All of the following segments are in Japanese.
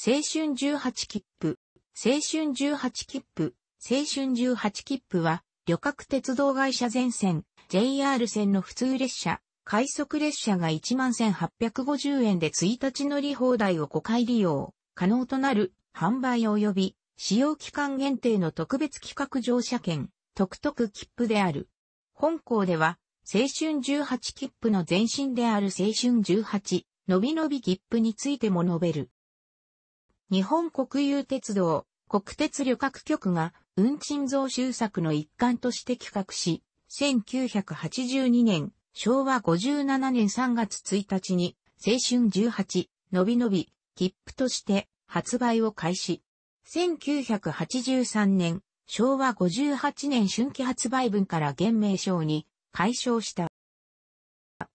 青春18切符、青春18切符、青春18切符は、旅客鉄道会社全線、JR 線の普通列車、快速列車が11,850円で1日乗り放題を5回利用、可能となる、販売及び、使用期間限定の特別企画乗車券、特特切符である。本校では、青春18切符の前身である青春18、のびのび切符についても述べる。日本国有鉄道、国鉄旅客局が運賃増収策の一環として企画し、1982年、昭和57年3月1日に、青春18、のびのび、切符として発売を開始。1983年、昭和58年春季発売分から現名称に解消した。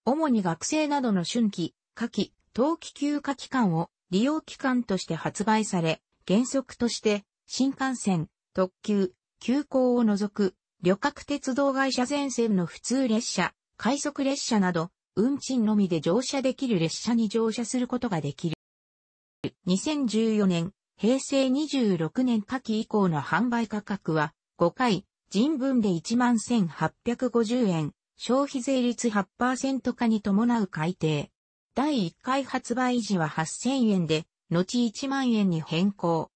主に学生などの春季、夏季、冬季休暇期間を利用期間として発売され、原則として新幹線、特急、急行を除く旅客鉄道会社全線の普通列車、快速列車など、運賃のみで乗車できる列車に乗車することができる。2014年、平成26年夏季以降の販売価格は、5回、人分で11,850円、消費税率8%化に伴う改定。第1回発売時は8000円で、後1万円に変更。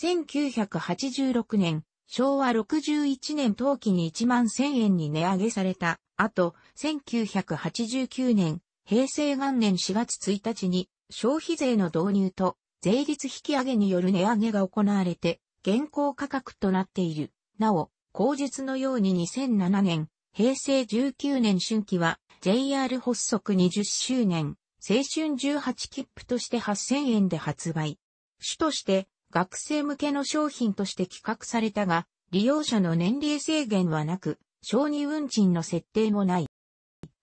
1986年、昭和61年冬季に1万1000円に値上げされた。後、1989年、平成元年4月1日に消費税の導入と税率引上げによる値上げが行われて、現行価格となっている。なお、後述のように2007年、平成19年春季は JR 発足20周年、青春18切符として8000円で発売。主として学生向けの商品として企画されたが、利用者の年齢制限はなく、小児運賃の設定もない。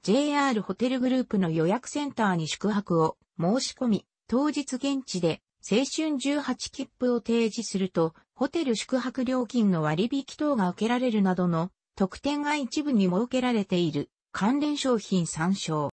JR ホテルグループの予約センターに宿泊を申し込み、当日現地で青春18切符を提示すると、ホテル宿泊料金の割引等が受けられるなどの特典が一部に設けられている関連商品参照。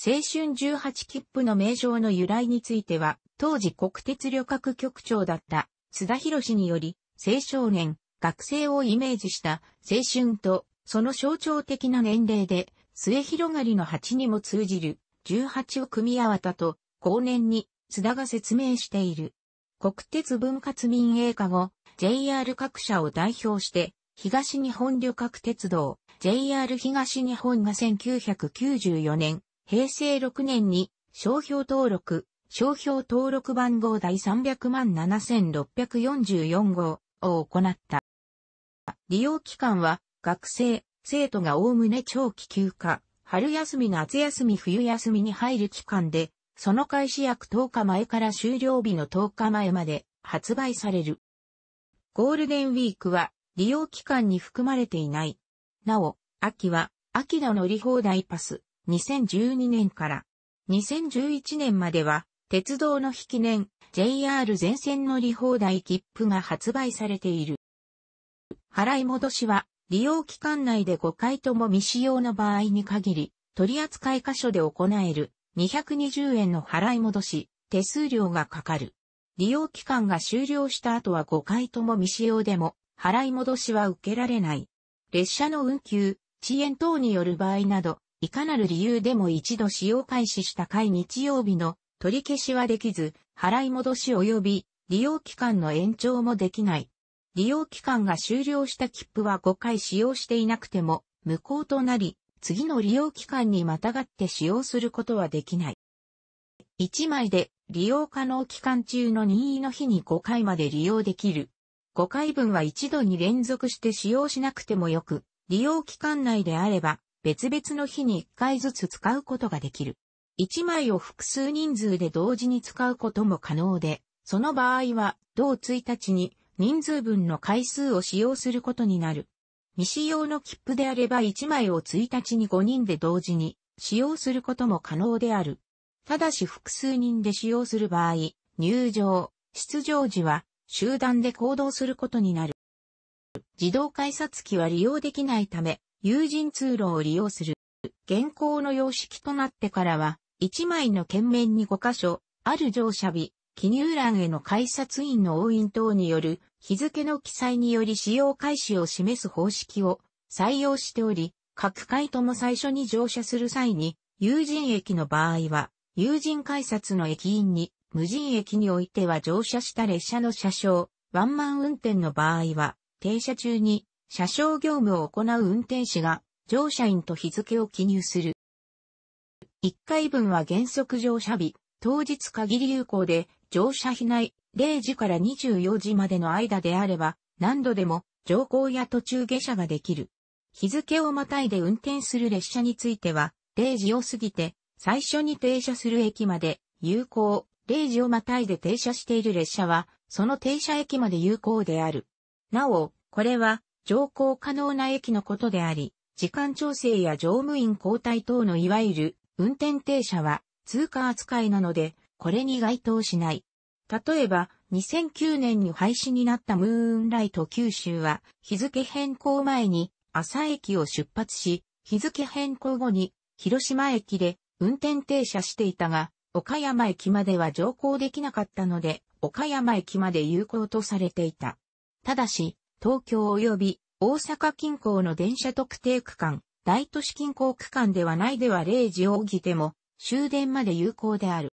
青春18切符の名称の由来については、当時国鉄旅客局長だった須田博士により、青少年、学生をイメージした青春と、その象徴的な年齢で、末広がりの8にも通じる18を組み合わたと、後年に須田が説明している。国鉄分割民営化後、JR 各社を代表して、東日本旅客鉄道、JR 東日本が1994年、平成6年に商標登録、商標登録番号第300万7644号を行った。利用期間は学生、生徒がおおむね長期休暇、春休み夏休み冬休みに入る期間で、その開始約10日前から終了日の10日前まで発売される。ゴールデンウィークは利用期間に含まれていない。なお、秋は、秋の乗り放題パス、2012年から2011年までは鉄道の引き年 JR 全線乗り放題切符が発売されている。払い戻しは利用期間内で5回とも未使用の場合に限り取扱箇所で行える220円の払い戻し手数料がかかる。利用期間が終了した後は5回とも未使用でも払い戻しは受けられない。列車の運休、遅延等による場合など、いかなる理由でも一度使用開始した回日曜日の取り消しはできず、払い戻し及び利用期間の延長もできない。利用期間が終了した切符は5回使用していなくても無効となり、次の利用期間にまたがって使用することはできない。1枚で利用可能期間中の任意の日に5回まで利用できる。5回分は一度に連続して使用しなくてもよく、利用期間内であれば別々の日に1回ずつ使うことができる。1枚を複数人数で同時に使うことも可能で、その場合は、同1日に人数分の回数を使用することになる。未使用の切符であれば1枚を1日に5人で同時に使用することも可能である。ただし複数人で使用する場合、入場、出場時は集団で行動することになる。自動改札機は利用できないため、有人通路を利用する。現行の様式となってからは、1枚の県面に5箇所、ある乗車日、記入欄への改札員の応印等による日付の記載により使用開始を示す方式を採用しており、各回とも最初に乗車する際に、有人駅の場合は、有人改札の駅員に、無人駅においては乗車した列車の車掌、ワンマン運転の場合は、停車中に車掌業務を行う運転士が乗車員と日付を記入する。1回分は原則乗車日、当日限り有効で乗車日内0時から24時までの間であれば何度でも乗降や途中下車ができる。日付をまたいで運転する列車については0時を過ぎて最初に停車する駅まで有効、0時をまたいで停車している列車はその停車駅まで有効である。なお、これは乗降可能な駅のことであり、時間調整や乗務員交代等のいわゆる運転停車は通貨扱いなので、これに該当しない。例えば、2009年に廃止になったムーンライト九州は、日付変更前に朝駅を出発し、日付変更後に広島駅で運転停車していたが、岡山駅までは乗降できなかったので、岡山駅まで有効とされていた。ただし、東京及び大阪近郊の電車特定区間、大都市近郊区間ではないでは0時をきても終電まで有効である。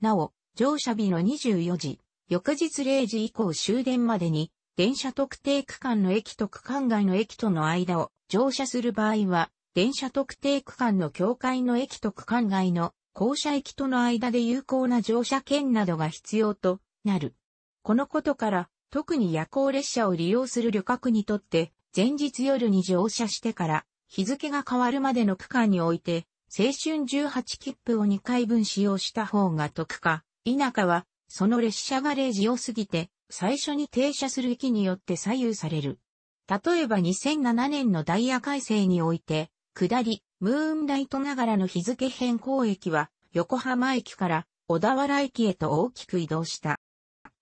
なお、乗車日の24時、翌日0時以降終電までに、電車特定区間の駅と区間外の駅との間を乗車する場合は、電車特定区間の境界の駅と区間外の校舎駅との間で有効な乗車券などが必要となる。このことから、特に夜行列車を利用する旅客にとって、前日夜に乗車してから日付が変わるまでの区間において、青春18切符を2回分使用した方が得か、田舎は、その列車がレージを過ぎて、最初に停車する駅によって左右される。例えば2007年のダイヤ改正において、下り、ムーンライトながらの日付変更駅は、横浜駅から小田原駅へと大きく移動した。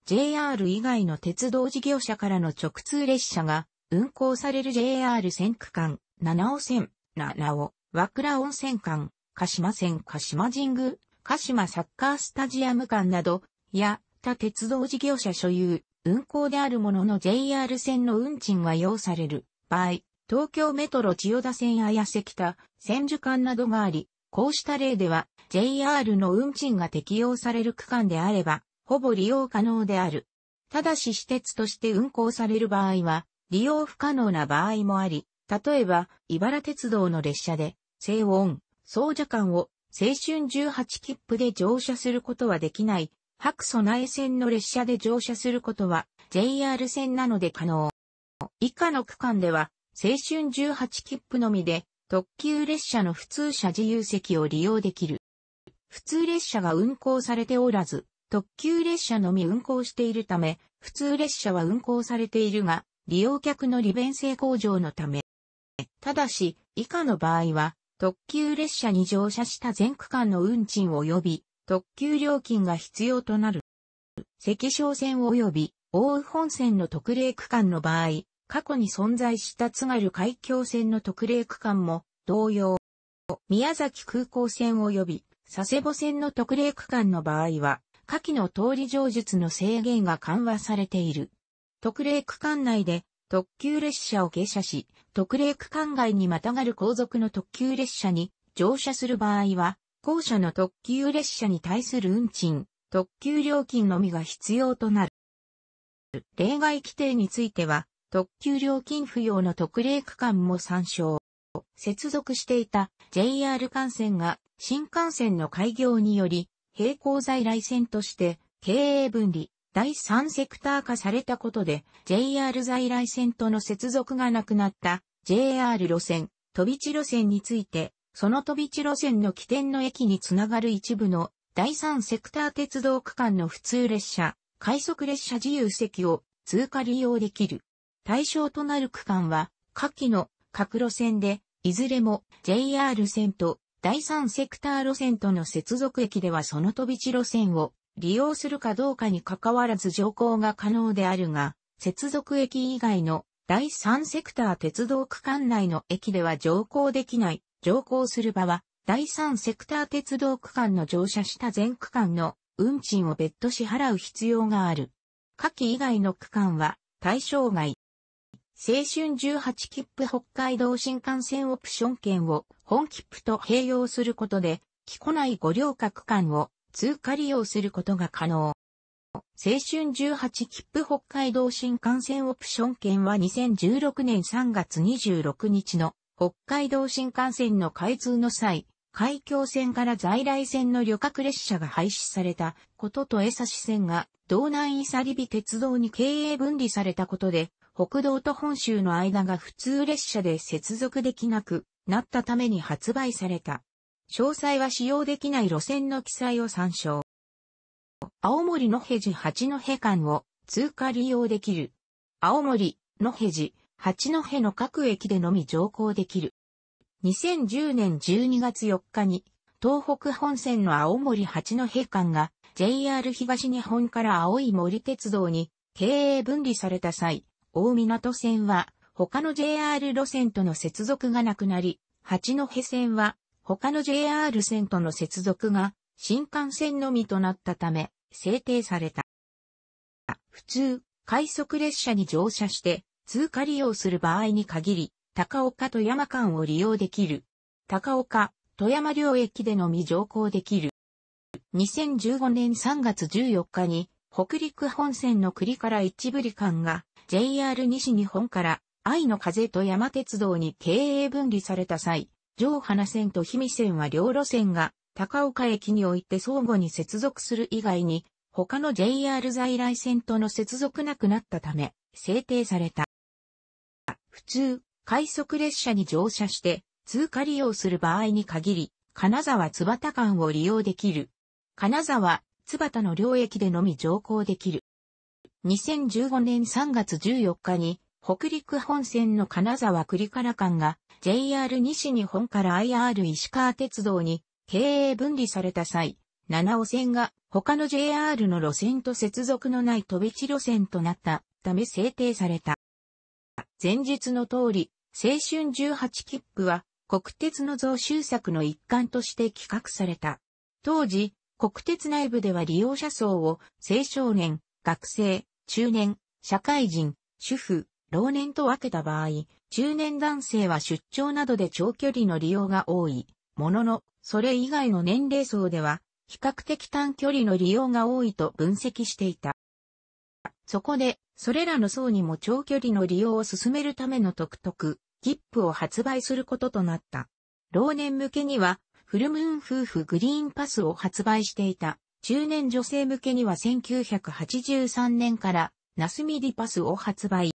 JR 以外の鉄道事業者からの直通列車が運行される JR 線区間、七尾線、七尾、和倉温泉間、鹿島線鹿島神宮、鹿島サッカースタジアム間など、や、他鉄道事業者所有、運行であるものの JR 線の運賃は要される場合、東京メトロ千代田線綾瀬北、千住間などがあり、こうした例では JR の運賃が適用される区間であれば、ほぼ利用可能である。ただし私鉄として運行される場合は、利用不可能な場合もあり、例えば、茨鉄道の列車で、静音、総社間を青春18切符で乗車することはできない、白素内線の列車で乗車することは JR 線なので可能。以下の区間では、青春18切符のみで、特急列車の普通車自由席を利用できる。普通列車が運行されておらず、特急列車のみ運行しているため、普通列車は運行されているが、利用客の利便性向上のため。ただし、以下の場合は、特急列車に乗車した全区間の運賃及び、特急料金が必要となる。赤小線及び、大宇本線の特例区間の場合、過去に存在した津軽海峡線の特例区間も同様。宮崎空港線及び佐世保線の特例区間の場合は、下記の通り上述の制限が緩和されている。特例区間内で特急列車を下車し、特例区間外にまたがる後続の特急列車に乗車する場合は、後者の特急列車に対する運賃、特急料金のみが必要となる。例外規定については、特急料金不要の特例区間も参照。接続していた JR 幹線が新幹線の開業により並行在来線として経営分離、第3セクター化されたことで JR 在来線との接続がなくなった JR 路線、飛び地路線について、その飛び地路線の起点の駅につながる一部の第3セクター鉄道区間の普通列車、快速列車自由席を通過利用できる。対象となる区間は、下記の各路線で、いずれも JR 線と第三セクター路線との接続駅ではその飛び地路線を利用するかどうかに関わらず乗降が可能であるが、接続駅以外の第三セクター鉄道区間内の駅では乗降できない。乗降する場は、第三セクター鉄道区間の乗車した全区間の運賃を別途支払う必要がある。下記以外の区間は対象外。青春18切符北海道新幹線オプション券を本切符と併用することで、木古内五稜郭間を通過利用することが可能。青春18切符北海道新幹線オプション券は2016年3月26日の北海道新幹線の開通の際、海峡線から在来線の旅客列車が廃止されたことと江差線が道南伊佐里美鉄道に経営分離されたことで北道と本州の間が普通列車で接続できなくなったために発売された。詳細は使用できない路線の記載を参照。青森のヘジ八戸間を通過利用できる。青森、のヘジ、八戸の各駅でのみ乗降できる。2010年12月4日に、東北本線の青森八戸間が JR 東日本から青い森鉄道に経営分離された際、大港線は他の JR 路線との接続がなくなり、八戸線は他の JR 線との接続が新幹線のみとなったため制定された。普通、快速列車に乗車して通過利用する場合に限り、高岡富山間を利用できる。高岡、富山両駅でのみ乗降できる。2015年3月14日に北陸本線の栗から一部里間が JR 西日本から愛の風と山鉄道に経営分離された際、上花線と氷見線は両路線が高岡駅において相互に接続する以外に、他の JR 在来線との接続なくなったため、制定された。普通、快速列車に乗車して通過利用する場合に限り、金沢津端間を利用できる。金沢、津端の両駅でのみ乗降できる。2015年3月14日に、北陸本線の金沢栗原間が JR 西日本から IR 石川鉄道に経営分離された際、七尾線が他の JR の路線と接続のない飛び地路線となったため制定された。前日の通り、青春18切符は国鉄の増収策の一環として企画された。当時、国鉄内部では利用者層を青少年、学生、中年、社会人、主婦、老年と分けた場合、中年男性は出張などで長距離の利用が多い。ものの、それ以外の年齢層では、比較的短距離の利用が多いと分析していた。そこで、それらの層にも長距離の利用を進めるための特特、ップを発売することとなった。老年向けには、フルムーン夫婦グリーンパスを発売していた。中年女性向けには1983年からナスミディパスを発売。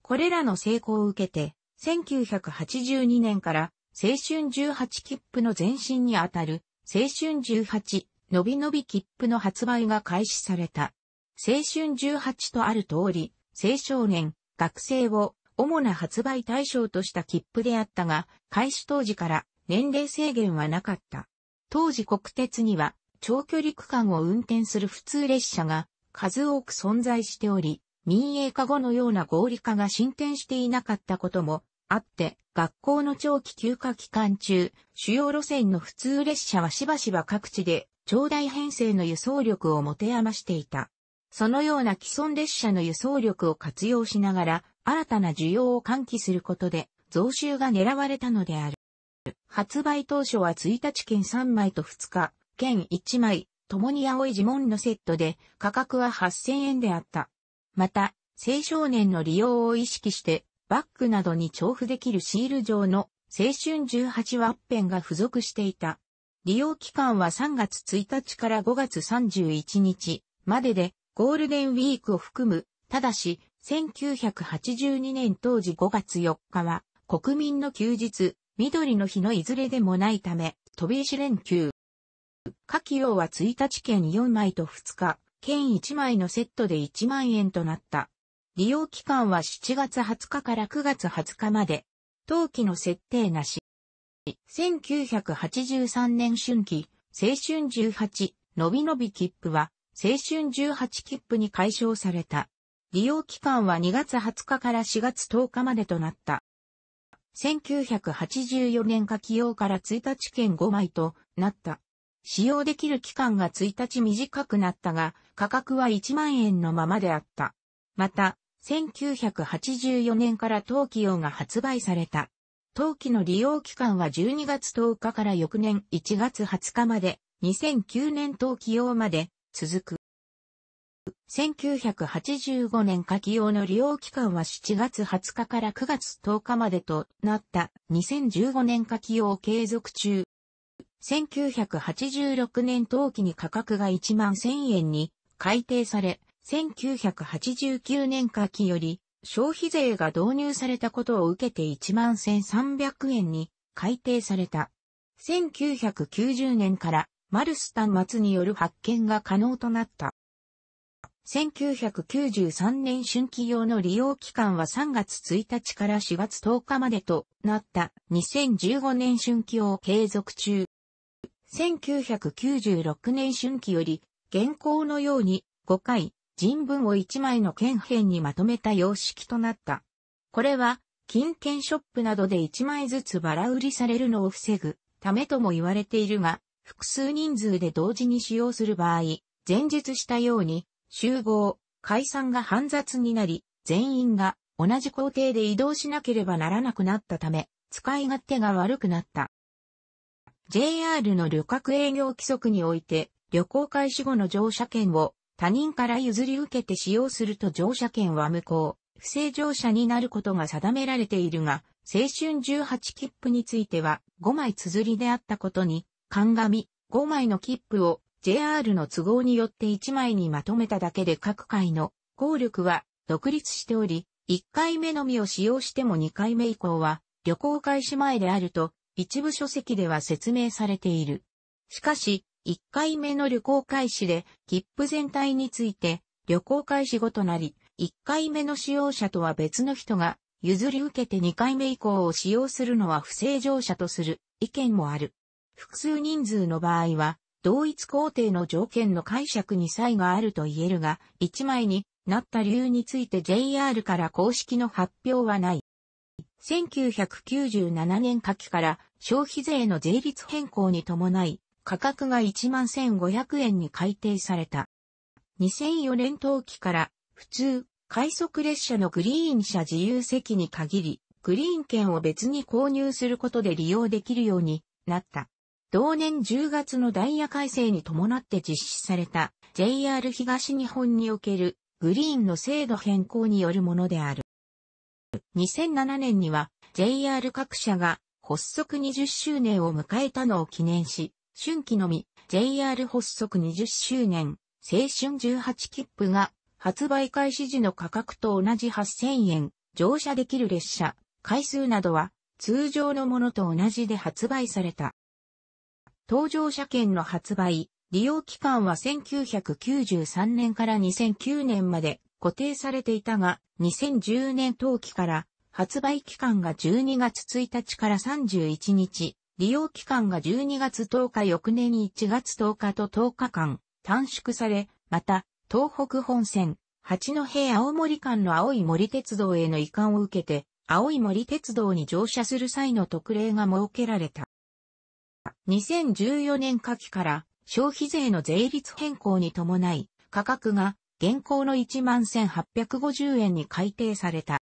これらの成功を受けて、1982年から青春18切符の前身にあたる青春18のびのび切符の発売が開始された。青春18とある通り、青少年、学生を主な発売対象とした切符であったが、開始当時から年齢制限はなかった。当時国鉄には長距離区間を運転する普通列車が数多く存在しており、民営化後のような合理化が進展していなかったこともあって、学校の長期休暇期間中、主要路線の普通列車はしばしば各地で、長大編成の輸送力を持て余していた。そのような既存列車の輸送力を活用しながら、新たな需要を喚起することで、増収が狙われたのである。発売当初は1日券3枚と2日、券1枚、共に青い呪文のセットで、価格は8000円であった。また、青少年の利用を意識して、バッグなどに調布できるシール状の青春18ワッペンが付属していた。利用期間は3月1日から5月31日までで、ゴールデンウィークを含む、ただし、1982年当時5月4日は、国民の休日、緑の日のいずれでもないため、飛び石連休、下記用は1日券4枚と2日、券1枚のセットで1万円となった。利用期間は7月20日から9月20日まで。当期の設定なし。1983年春季、青春18、のびのび切符は、青春18切符に解消された。利用期間は2月20日から4月10日までとなった。1984年夏季用から1日券5枚となった。使用できる期間が1日短くなったが、価格は1万円のままであった。また、1984年から冬季用が発売された。冬季の利用期間は12月10日から翌年1月20日まで、2009年冬季用まで続く。1985年夏季用の利用期間は7月20日から9月10日までとなった2015年夏季用継続中。1986年当期に価格が1万1000円に改定され、1989年夏季より消費税が導入されたことを受けて1万1300円に改定された。1990年からマルスタン末による発見が可能となった。1993年春季用の利用期間は3月1日から4月10日までとなった2015年春季用継続中。1996年春季より、現行のように5回、人文を1枚の剣編にまとめた様式となった。これは、金券ショップなどで1枚ずつバラ売りされるのを防ぐためとも言われているが、複数人数で同時に使用する場合、前述したように、集合、解散が煩雑になり、全員が同じ工程で移動しなければならなくなったため、使い勝手が悪くなった。JR の旅客営業規則において、旅行開始後の乗車券を他人から譲り受けて使用すると乗車券は無効、不正乗車になることが定められているが、青春18切符については5枚綴りであったことに、鑑み5枚の切符を JR の都合によって1枚にまとめただけで各回の効力は独立しており、1回目のみを使用しても2回目以降は旅行開始前であると一部書籍では説明されている。しかし、一回目の旅行開始で、切符全体について、旅行開始後となり、一回目の使用者とは別の人が、譲り受けて二回目以降を使用するのは不正乗車とする意見もある。複数人数の場合は、同一工程の条件の解釈に差異があると言えるが、一枚になった理由について JR から公式の発表はない。1997年夏季から消費税の税率変更に伴い、価格が11,500円に改定された。2004年冬季から、普通、快速列車のグリーン車自由席に限り、グリーン券を別に購入することで利用できるようになった。同年10月のダイヤ改正に伴って実施された JR 東日本におけるグリーンの制度変更によるものである。2007年には JR 各社が発足20周年を迎えたのを記念し、春季のみ JR 発足20周年青春18切符が発売開始時の価格と同じ8000円、乗車できる列車、回数などは通常のものと同じで発売された。搭乗車券の発売、利用期間は1993年から2009年まで固定されていたが、2010年当期から発売期間が12月1日から31日、利用期間が12月10日翌年1月10日と10日間短縮され、また、東北本線、八戸青森間の青い森鉄道への移管を受けて、青い森鉄道に乗車する際の特例が設けられた。2014年夏季から消費税の税率変更に伴い、価格が現行の11,850円に改定された。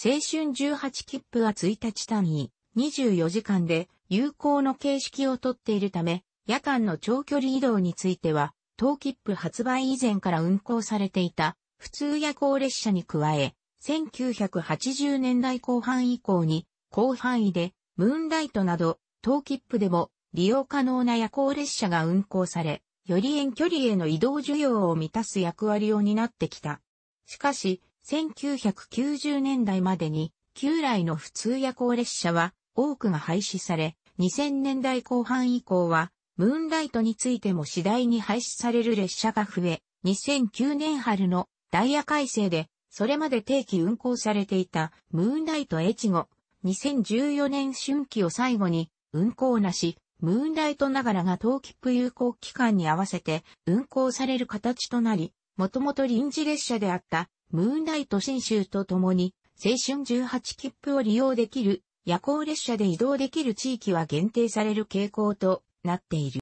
青春18切符は1日単位、24時間で有効の形式をとっているため、夜間の長距離移動については、当切符発売以前から運行されていた普通夜行列車に加え、1980年代後半以降に広範囲でムーンライトなど当切符でも利用可能な夜行列車が運行され、より遠距離への移動需要を満たす役割を担ってきた。しかし、1990年代までに旧来の普通夜行列車は多くが廃止され、2000年代後半以降はムーンライトについても次第に廃止される列車が増え、2009年春のダイヤ改正で、それまで定期運行されていたムーンライト越後、2014年春季を最後に運行なし、ムーンライトながらが冬ップ有効期間に合わせて運行される形となり、もともと臨時列車であったムーンライト新州とともに、青春18切符を利用できる夜行列車で移動できる地域は限定される傾向となっている。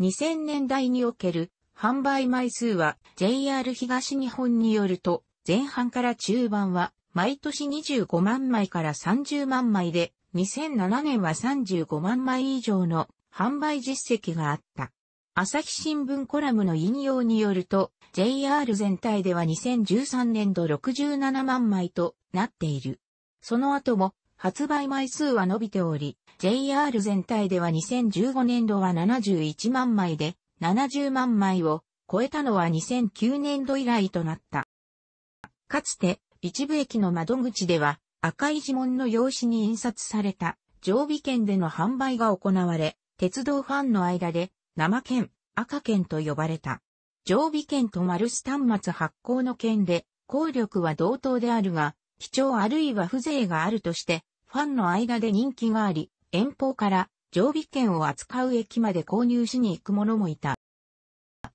2000年代における販売枚数は JR 東日本によると前半から中盤は毎年25万枚から30万枚で2007年は35万枚以上の販売実績があった。朝日新聞コラムの引用によると、JR 全体では2013年度67万枚となっている。その後も発売枚数は伸びており、JR 全体では2015年度は71万枚で、70万枚を超えたのは2009年度以来となった。かつて、一部駅の窓口では赤い呪文の用紙に印刷された常備券での販売が行われ、鉄道ファンの間で生剣、赤剣と呼ばれた。常備剣とマルス端末発行の剣で、効力は同等であるが、貴重あるいは風情があるとして、ファンの間で人気があり、遠方から常備券を扱う駅まで購入しに行く者もいた。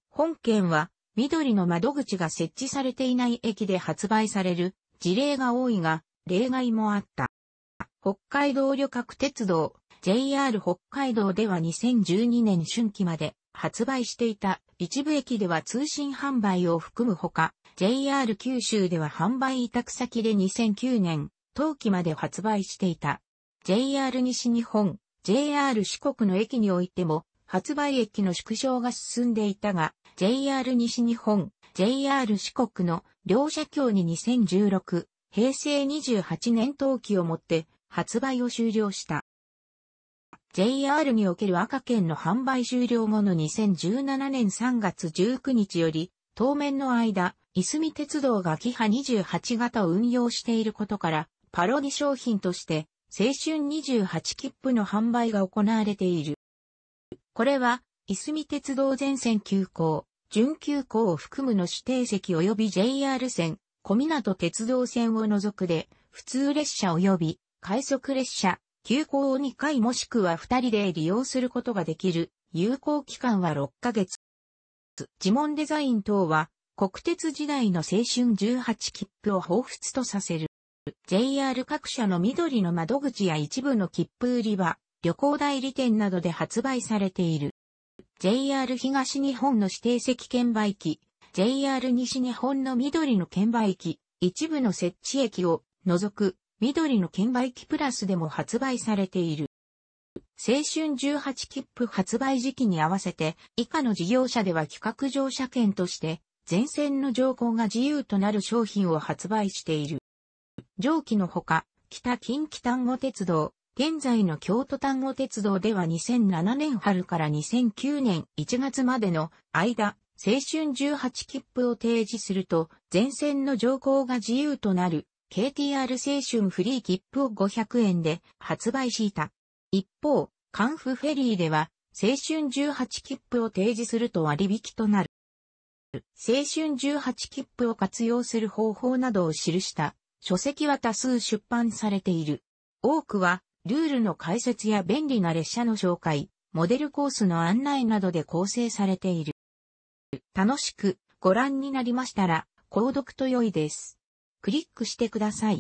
本券は、緑の窓口が設置されていない駅で発売される事例が多いが、例外もあった。北海道旅客鉄道、JR 北海道では2012年春季まで発売していた一部駅では通信販売を含むほか、JR 九州では販売委託先で2009年、冬季まで発売していた。JR 西日本、JR 四国の駅においても、発売駅の縮小が進んでいたが、JR 西日本、JR 四国の両社協に2016、平成28年冬季をもって発売を終了した。JR における赤券の販売終了後の2017年3月19日より、当面の間、いすみ鉄道がキハ28型を運用していることから、パロディ商品として、青春28切符の販売が行われている。これは、いすみ鉄道全線急行、準急行を含むの指定席及び JR 線、小港鉄道線を除くで、普通列車及び快速列車、休校を2回もしくは2人で利用することができる、有効期間は6ヶ月。自問デザイン等は、国鉄時代の青春18切符を彷彿とさせる。JR 各社の緑の窓口や一部の切符売り場、旅行代理店などで発売されている。JR 東日本の指定席券売機、JR 西日本の緑の券売機、一部の設置駅を除く緑の券売機プラスでも発売されている。青春18切符発売時期に合わせて、以下の事業者では企画乗車券として、前線の乗降が自由となる商品を発売している。上記のほか、北近畿丹後鉄道、現在の京都丹後鉄道では2007年春から2009年1月までの間、青春18切符を提示すると、前線の乗降が自由となる KTR 青春フリー切符を500円で発売した。一方、カンフフェリーでは、青春18切符を提示すると割引となる。青春18切符を活用する方法などを記した書籍は多数出版されている。多くは、ルールの解説や便利な列車の紹介、モデルコースの案内などで構成されている。楽しくご覧になりましたら、購読と良いです。クリックしてください。